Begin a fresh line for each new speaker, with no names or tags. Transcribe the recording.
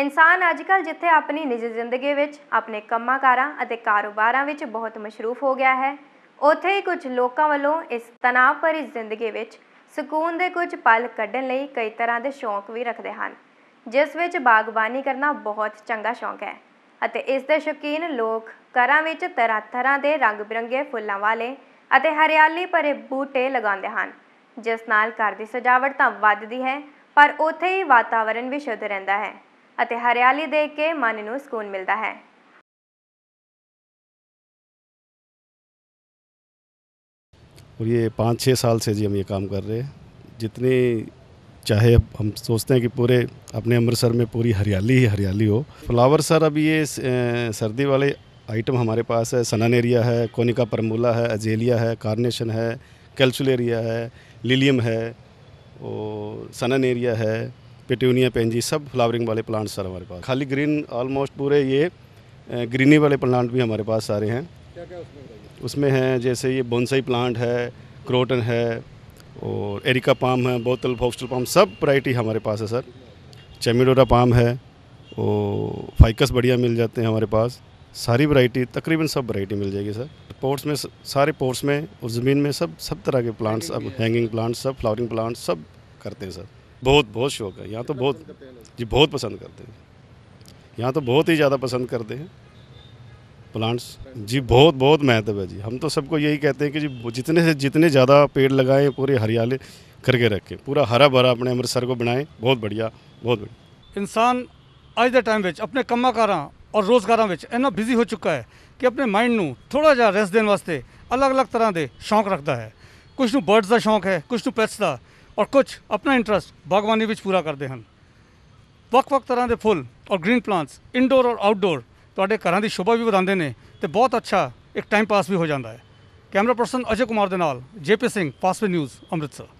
ਇਨਸਾਨ ਅੱਜਕੱਲ ਜਿੱਥੇ ਆਪਣੀ ਨਿੱਜੀ ਜ਼ਿੰਦਗੀ ਵਿੱਚ ਆਪਣੇ ਕੰਮਾਂਕਾਰਾਂ ਅਤੇ ਕਾਰੋਬਾਰਾਂ ਵਿੱਚ ਬਹੁਤ ਮਸ਼ਰੂਫ ਹੋ ਗਿਆ ਹੈ ਉੱਥੇ ਹੀ ਕੁਝ ਲੋਕਾਂ ਵੱਲੋਂ ਇਸ ਤਣਾਅ ਭਰੀ ਜ਼ਿੰਦਗੀ ਵਿੱਚ ਸਕੂਨ ਦੇ ਕੁਝ ਪਲ ਕੱਢਣ ਲਈ ਕਈ ਤਰ੍ਹਾਂ ਦੇ ਸ਼ੌਂਕ ਵੀ ਰੱਖਦੇ ਹਨ ਜਿਸ ਵਿੱਚ ਬਾਗਬਾਨੀ ਕਰਨਾ ਬਹੁਤ ਚੰਗਾ ਸ਼ੌਂਕ ਹੈ ਅਤੇ ਇਸ ਦੇ ਸ਼ੌਕੀਨ ਲੋਕ ਘਰਾਂ ਵਿੱਚ ਤਰ੍ਹਾਂ-ਤਰ੍ਹਾਂ ਦੇ ਰੰਗ-ਬਿਰੰਗੇ ਫੁੱਲਾਂ ਵਾਲੇ ਅਤੇ ਹਰਿਆਲੀ ਭਰੇ ਬੂਟੇ ਲਗਾਉਂਦੇ ਹਨ ਜਿਸ ਨਾਲ ਘਰ ਦੀ ਸਜਾਵਟ ਤਾਂ ਵੱਧਦੀ ਹੈ ਪਰ ਉੱਥੇ ਹੀ ਵਾਤਾਵਰਣ ਵੀ ਸ਼ੁੱਧ ਰਹਿੰਦਾ ਹੈ हरियाली देख के मन सुकून मिलता है
और ये पाँच
छः साल से जी हम ये काम कर रहे हैं जितनी चाहे हम सोचते हैं कि पूरे अपने अमृतसर में पूरी हरियाली ही हरियाली हो फ्लावर सर अब ये सर्दी वाले आइटम हमारे पास है एरिया है कोनिका परमूला है अजेलिया है कार्नेशन है कैल्सुलेरिया है लिलियम है और एरिया है पेट्यूनिया पेंजी सब फ्लावरिंग वाले प्लांट्स सर हमारे पास खाली ग्रीन ऑलमोस्ट पूरे ये ग्रीनी वाले प्लांट भी हमारे पास सारे हैं उसमें हैं जैसे ये बोनसाई प्लांट है क्रोटन है और एरिका पाम है बोतल फॉक्स्टल पाम सब वराइटी हमारे पास है सर चेमिडोरा पाम है और फाइकस बढ़िया मिल जाते हैं हमारे पास सारी वैरायटी तकरीबन सब वैरायटी मिल जाएगी सर पोर्ट्स में सारे पोर्ट्स में और ज़मीन में सब सब तरह के प्लांट्स अब हैंगिंग प्लांट्स सब फ्लावरिंग प्लांट्स सब करते हैं सर ਬਹੁਤ ਬਹੁਤ ਸ਼ੌਕ ਹੈ यहाँ ਤਾਂ ਬਹੁਤ ਜੀ ਬਹੁਤ ਪਸੰਦ ਕਰਦੇ ਹਾਂ यहाँ ਤਾਂ ਬਹੁਤ ਹੀ ਜ਼ਿਆਦਾ ਪਸੰਦ ਕਰਦੇ हैं ਪਲਾਂਟਸ ਜੀ ਬਹੁਤ ਬਹੁਤ ਮਹੱਤਵ ਹੈ ਜੀ हम ਤਾਂ ਸਭ ਕੋ कहते हैं ਹਾਂ ਕਿ ਜੀ से ਜਿਤਨੇ ਜ਼ਿਆਦਾ ਪੇੜ ਲਗਾਏ ਪੂਰੇ ਹਰਿਆਲੇ ਕਰਕੇ ਰੱਖੇ ਪੂਰਾ ਹਰਾ ਭਰਾ ਆਪਣੇ ਅੰਮ੍ਰਿਤਸਰ ਕੋ ਬਣਾਏ ਬਹੁਤ ਬੜੀਆ ਬਹੁਤ
ਬੜੀਆ ਇਨਸਾਨ ਅੱਜ ਦੇ ਟਾਈਮ ਵਿੱਚ ਆਪਣੇ ਕੰਮਾਂ ਕਾਰਾਂ ਔਰ ਰੋਜ਼ਗਾਰਾਂ ਵਿੱਚ ਇੰਨਾ ਬਿਜ਼ੀ ਹੋ ਚੁੱਕਾ ਹੈ ਕਿ ਆਪਣੇ ਮਾਈਂਡ ਨੂੰ ਥੋੜਾ ਜਿਹਾ ਰੈਸਟ ਦੇਣ ਵਾਸਤੇ ਅਲੱਗ-ਅਲੱਗ ਤਰ੍ਹਾਂ ਦੇ ਸ਼ੌਂਕ ਰੱਖਦਾ ਹੈ ਕੁਝ ਨੂੰ ਬਰਡਸ ਦਾ ਸ਼ੌਂਕ ਹੈ ਕੁਝ ਨੂੰ ਪੈਟਸ ਦਾ ਔਰ ਕੁਝ ਆਪਣਾ ਇੰਟਰਸਟ ਬਾਗਵਾਨੀ ਵਿੱਚ ਪੂਰਾ ਕਰਦੇ ਹਨ ਵੱਖ-ਵੱਖ ਤਰ੍ਹਾਂ ਦੇ ਫੁੱਲ ਔਰ ਗ੍ਰੀਨ ਪਲਾਂਟਸ ਇਨਡੋਰ ਔਰ ਆਊਟਡੋਰ ਤੁਹਾਡੇ ਘਰਾਂ ਦੀ ਸ਼ੋਭਾ ਵੀ ਵਧਾਉਂਦੇ ਨੇ ਤੇ ਬਹੁਤ ਅੱਛਾ ਇੱਕ ਟਾਈਮ ਪਾਸ ਵੀ ਹੋ ਜਾਂਦਾ ਹੈ ਕੈਮਰਾ ਪਰਸਨ ਅਜੇ ਕੁਮਾਰ ਦੇ ਨਾਲ ਜੇਪੀ ਸਿੰਘ ਪਾਸਵੇ ਨਿਊਜ਼ ਅੰਮ੍ਰਿਤਸਰ